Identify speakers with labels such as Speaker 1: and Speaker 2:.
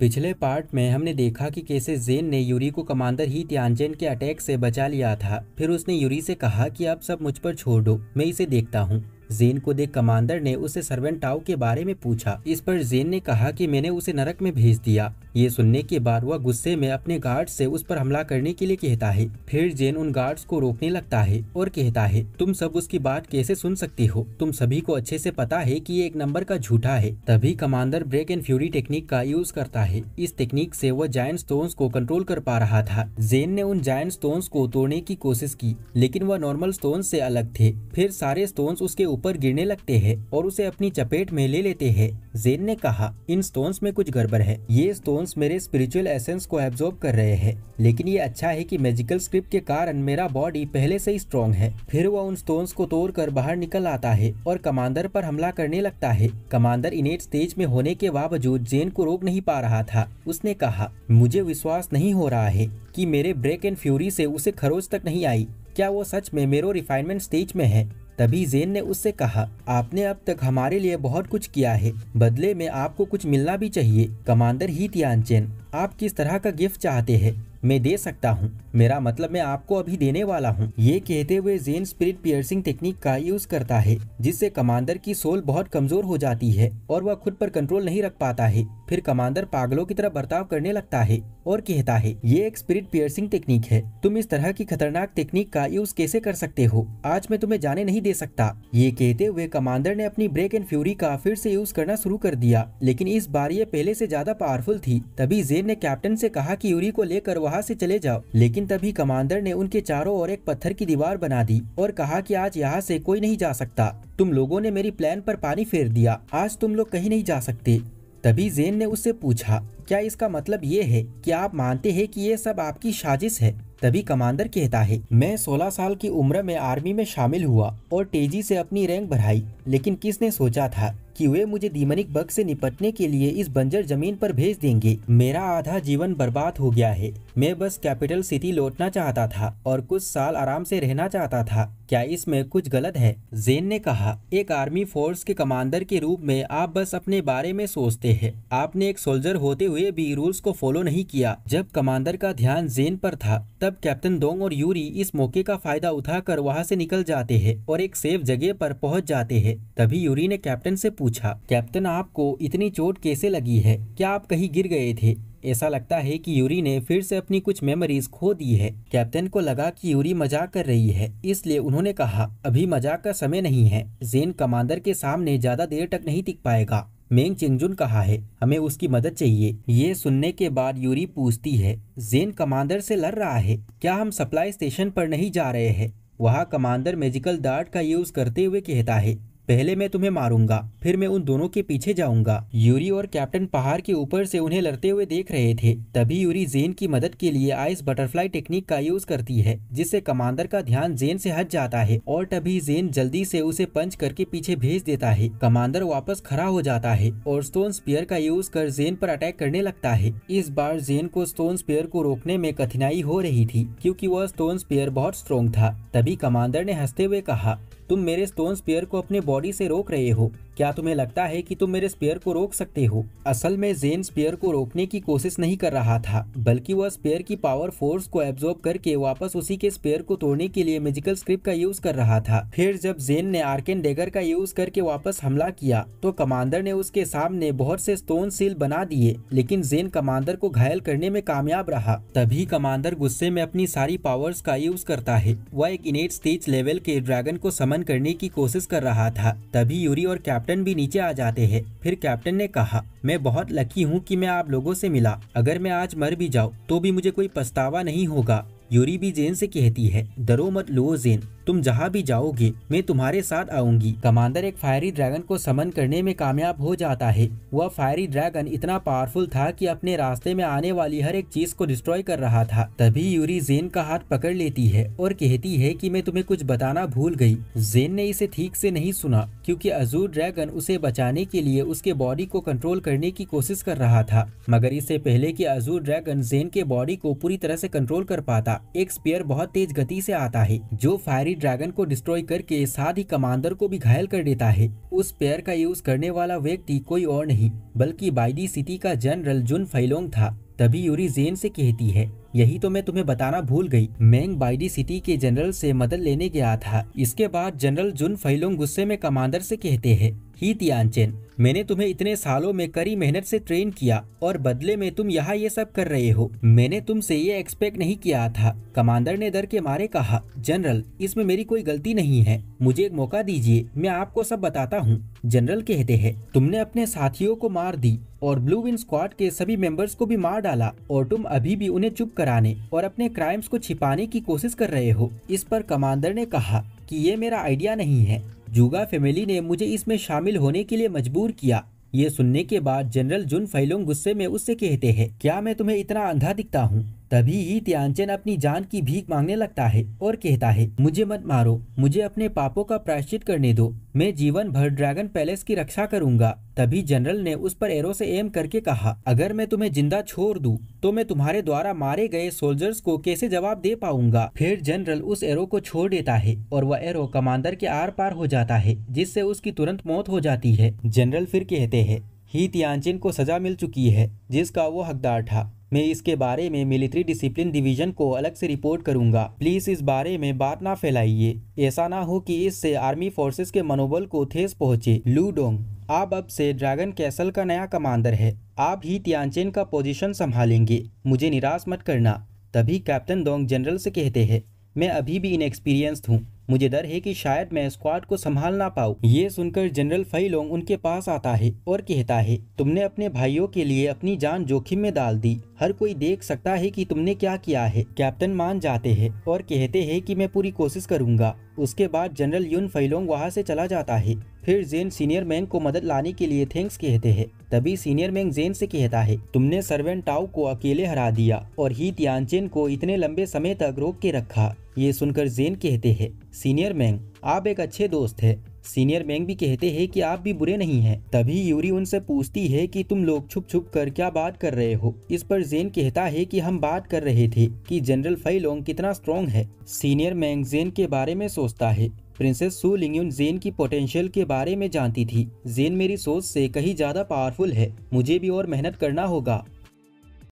Speaker 1: पिछले पार्ट में हमने देखा कि कैसे जेन ने यूरी को कमांडर ही त्यांजेन के अटैक से बचा लिया था फिर उसने यूरी से कहा कि आप सब मुझ पर छोड़ दो मैं इसे देखता हूँ जेन को देख कमांडर ने उसे सर्वेंट टाओ के बारे में पूछा इस पर जेन ने कहा कि मैंने उसे नरक में भेज दिया ये सुनने के बाद वह गुस्से में अपने गार्ड से उस पर हमला करने के लिए कहता है फिर जेन उन गार्ड्स को रोकने लगता है और कहता है तुम सब उसकी बात कैसे सुन सकते हो तुम सभी को अच्छे से पता है कि ये एक नंबर का झूठा है तभी commander break and fury technique का यूज करता है इस टेक्निक से वह जायंट स्टोन्स को कंट्रोल कर पा रहा था जेन ने उन जायंट स्टोन्स को तोड़ने की कोशिश की लेकिन वह नॉर्मल स्टोन से अलग थे फिर सारे स्टोन्स उसके ऊपर गिरने लगते है और उसे अपनी चपेट में ले लेते हैं जेन ने कहा इन स्टोन्स में कुछ गड़बड़ है ये स्टोन्स मेरे स्पिरिचुअल एसेंस को एब्जॉर्ब कर रहे हैं लेकिन ये अच्छा है कि मैजिकल स्क्रिप्ट के कारण मेरा बॉडी पहले से ही स्ट्रॉन्ग है फिर वह उन स्टोन्स को तोड़कर बाहर निकल आता है और कमांडर पर हमला करने लगता है कमांडर इनेट स्टेज में होने के बावजूद जेन को रोक नहीं पा रहा था उसने कहा मुझे विश्वास नहीं हो रहा है कि मेरे ब्रेक एंड फ्यूरी से उसे खरोच तक नहीं आई क्या वो सच में मेरो रिफाइनमेंट स्टेज में है तभी जेन ने उससे कहा आपने अब तक हमारे लिए बहुत कुछ किया है बदले में आपको कुछ मिलना भी चाहिए कमांडर ही तियान चेन आप किस तरह का गिफ्ट चाहते हैं मैं दे सकता हूँ मेरा मतलब मैं आपको अभी देने वाला हूँ ये कहते हुए जेन स्पिरिट पियर्सिंग टेक्निक का यूज करता है जिससे कमांडर की सोल बहुत कमजोर हो जाती है और वह खुद पर कंट्रोल नहीं रख पाता है फिर कमांडर पागलों की तरह बर्ताव करने लगता है और कहता है ये एक स्पिरिट पियर्सिंग टेक्निक है तुम इस तरह की खतरनाक टेक्निक का यूज कैसे कर सकते हो आज मैं तुम्हें जाने नहीं दे सकता ये कहते हुए कमांडर ने अपनी ब्रेक एंड फ्यूरी का फिर से यूज करना शुरू कर दिया लेकिन इस बार ये पहले से ज्यादा पावरफुल थी तभी जेन ने कैप्टन से कहा कि यूरी को लेकर वह वहाँ से चले जाओ लेकिन तभी कमांडर ने उनके चारों ओर एक पत्थर की दीवार बना दी और कहा कि आज यहाँ से कोई नहीं जा सकता तुम लोगों ने मेरी प्लान पर पानी फेर दिया आज तुम लोग कहीं नहीं जा सकते तभी जेन ने उससे पूछा क्या इसका मतलब ये है कि आप मानते हैं कि ये सब आपकी साजिश है तभी कमांडर कहता है मैं 16 साल की उम्र में आर्मी में शामिल हुआ और तेजी से अपनी रैंक बढ़ाई लेकिन किसने सोचा था कि वे मुझे दीमनिक बग से निपटने के लिए इस बंजर जमीन पर भेज देंगे मेरा आधा जीवन बर्बाद हो गया है मैं बस कैपिटल सिटी लौटना चाहता था और कुछ साल आराम से रहना चाहता था क्या इसमें कुछ गलत है जेन ने कहा एक आर्मी फोर्स के कमांडर के रूप में आप बस अपने बारे में सोचते हैं आपने एक सोल्जर होते हुए भी रूल्स को फॉलो नहीं किया जब कमांडर का ध्यान जेन पर था तब कैप्टन दोंग और यूरी इस मौके का फायदा उठाकर वहाँ से निकल जाते हैं और एक सेफ जगह पर पहुँच जाते हैं तभी यूरी ने कैप्टन से पूछा कैप्टन आपको इतनी चोट कैसे लगी है क्या आप कहीं गिर गए थे ऐसा लगता है कि यूरी ने फिर से अपनी कुछ मेमोरीज खो दी है कैप्टन को लगा कि यूरी मजाक कर रही है इसलिए उन्होंने कहा अभी मजाक का समय नहीं है जेन कमांडर के सामने ज्यादा देर तक नहीं टिक पाएगा मेंग चिंगजुन कहा है हमें उसकी मदद चाहिए ये सुनने के बाद यूरी पूछती है जेन कमांडर से लड़ रहा है क्या हम सप्लाई स्टेशन पर नहीं जा रहे हैं वहाँ कमांडर मेजिकल डार्ट का यूज करते हुए कहता है पहले मैं तुम्हें मारूंगा फिर मैं उन दोनों के पीछे जाऊंगा यूरी और कैप्टन पहाड़ के ऊपर से उन्हें लड़ते हुए देख रहे थे तभी यूरी जेन की मदद के लिए आइस बटरफ्लाई टेक्निक का यूज करती है जिससे कमांडर का ध्यान जेन से हट जाता है और तभी जेन जल्दी से उसे पंच करके पीछे भेज देता है कमांडर वापस खड़ा हो जाता है और स्टोन स्पेयर का यूज कर जेन पर अटैक करने लगता है इस बार जेन को स्टोन स्पेयर को रोकने में कठिनाई हो रही थी क्यूँकी वह स्टोन स्पेयर बहुत स्ट्रोंग था तभी कमांडर ने हंसते हुए कहा तुम मेरे स्टोन स्पेयर को अपने बॉडी से रोक रहे हो क्या तुम्हें लगता है कि तुम मेरे स्पेयर को रोक सकते हो असल में जेन स्पेयर को रोकने की कोशिश नहीं कर रहा था बल्कि वह स्पेयर की पावर फोर्स को एब्जॉर्ब करके वापस उसी के स्पेयर को तोड़ने के लिए मेजिकल स्क्रिप्ट का यूज कर रहा था फिर जब जेन ने आर्केन डेगर का यूज करके वापस हमला किया तो कमांडर ने उसके सामने बहुत से स्टोन सील बना दिए लेकिन जेन कमांडर को घायल करने में कामयाब रहा तभी कमांडर गुस्से में अपनी सारी पावर्स का यूज करता है वह एक इनेट स्टेज लेवल के ड्रैगन को समन करने की कोशिश कर रहा था तभी यूरी और कैप्टन कैप्टन भी नीचे आ जाते हैं फिर कैप्टन ने कहा मैं बहुत लकी हूँ कि मैं आप लोगों से मिला अगर मैं आज मर भी जाऊँ तो भी मुझे कोई पछतावा नहीं होगा यूरी भी जेन से कहती है डरो मत लो जेन तुम जहाँ भी जाओगे मैं तुम्हारे साथ आऊंगी कमांडर एक फायरी ड्रैगन को समन करने में कामयाब हो जाता है वह फायरी ड्रैगन इतना पावरफुल था कि अपने रास्ते में आने वाली हर एक चीज को डिस्ट्रॉय कर रहा था तभी यूरी जेन का हाथ पकड़ लेती है और कहती है कि मैं तुम्हें कुछ बताना भूल गई जेन ने इसे ठीक से नहीं सुना क्योंकि अजूर ड्रैगन उसे बचाने के लिए उसके बॉडी को कंट्रोल करने की कोशिश कर रहा था मगर इससे पहले कि अजूर ड्रैगन जेन के बॉडी को पूरी तरह से कंट्रोल कर पाता एक स्पेयर बहुत तेज गति से आता है जो फायरी ड्रैगन को डिस्ट्रॉय करके साथ ही कमांडर को भी घायल कर देता है उस स्पेयर का यूज करने वाला व्यक्ति कोई और नहीं बल्कि बाइडी सिटी का जनरल जुन फैलोंग था तभी यूरी जेन से कहती है यही तो मैं तुम्हें बताना भूल गई मैंग बाइडी सिटी के जनरल से मदद लेने गया था इसके बाद जनरल जुन फैलोंग गुस्से में कमांडर से कहते हैं ही तियानचेन मैंने तुम्हें इतने सालों में कड़ी मेहनत से ट्रेन किया और बदले में तुम यहाँ ये सब कर रहे हो मैंने तुमसे ये एक्सपेक्ट नहीं किया था कमांडर ने डर के मारे कहा जनरल इसमें मेरी कोई गलती नहीं है मुझे एक मौका दीजिए मैं आपको सब बताता हूँ जनरल कहते हैं तुमने अपने साथियों को मार दी और ब्लू विन स्क्वाड के सभी मेंबर्स को भी मार डाला और तुम अभी भी उन्हें चुप कर कराने और अपने क्राइम्स को छिपाने की कोशिश कर रहे हो इस पर कमांडर ने कहा कि ये मेरा आइडिया नहीं है जुगा फैमिली ने मुझे इसमें शामिल होने के लिए मजबूर किया ये सुनने के बाद जनरल जुन फैलोंग गुस्से में उससे कहते हैं क्या मैं तुम्हें इतना अंधा दिखता हूँ तभी त्यांचन अपनी जान की भीख मांगने लगता है और कहता है मुझे मत मारो मुझे अपने पापों का प्रायश्चित करने दो मैं जीवन भर ड्रैगन पैलेस की रक्षा करूंगा तभी जनरल ने उस पर एरो से एम करके कहा अगर मैं तुम्हें जिंदा छोड़ दूं तो मैं तुम्हारे द्वारा मारे गए सोल्जर्स को कैसे जवाब दे पाऊंगा फिर जनरल उस एरो को छोड़ देता है और वह एरो कमांडर के आर पार हो जाता है जिससे उसकी तुरंत मौत हो जाती है जनरल फिर कहते हैं ही तियानचिन को सजा मिल चुकी है जिसका वो हकदार था मैं इसके बारे में मिलिट्री डिसिप्लिन डिवीजन को अलग से रिपोर्ट करूंगा प्लीज इस बारे में बात ना फैलाइए ऐसा ना हो कि इससे आर्मी फोर्सेस के मनोबल को ठेस पहुंचे लूडोंग आप अब से ड्रैगन कैसल का नया कमांडर है आप ही तियानचेन का पोजीशन संभालेंगे मुझे निराश मत करना तभी कैप्टन डोंग जनरल से कहते हैं मैं अभी भी इनएक्सपीरियंस्ड हूँ मुझे डर है कि शायद मैं स्क्वाड को संभाल ना पाऊँ ये सुनकर जनरल फैलोंग उनके पास आता है और कहता है तुमने अपने भाइयों के लिए अपनी जान जोखिम में डाल दी हर कोई देख सकता है कि तुमने क्या किया है कैप्टन मान जाते हैं और कहते हैं कि मैं पूरी कोशिश करूंगा उसके बाद जनरल यून फैलोंग वहाँ से चला जाता है फिर जेन सीनियर मैन को मदद लाने के लिए थैंक्स कहते हैं तभी सीनियर जेन से कहता है तुमने सर्वेंट टाउ को अकेले हरा दिया और ही तियानचेन को इतने लंबे समय तक रोक के रखा ये सुनकर जेन कहते हैं सीनियर मैंग आप एक अच्छे दोस्त है सीनियर मैंग भी कहते हैं कि आप भी बुरे नहीं हैं। तभी यूरी उनसे पूछती है कि तुम लोग छुप छुप कर क्या बात कर रहे हो इस पर जेन कहता है कि हम बात कर रहे थे कि जनरल फाइलोंग कितना स्ट्रॉन्ग है सीनियर मैंग जेन के बारे में सोचता है प्रिंसेस सू लिंगयुन जेन की पोटेंशियल के बारे में जानती थी जेन मेरी सोच से कहीं ज्यादा पावरफुल है मुझे भी और मेहनत करना होगा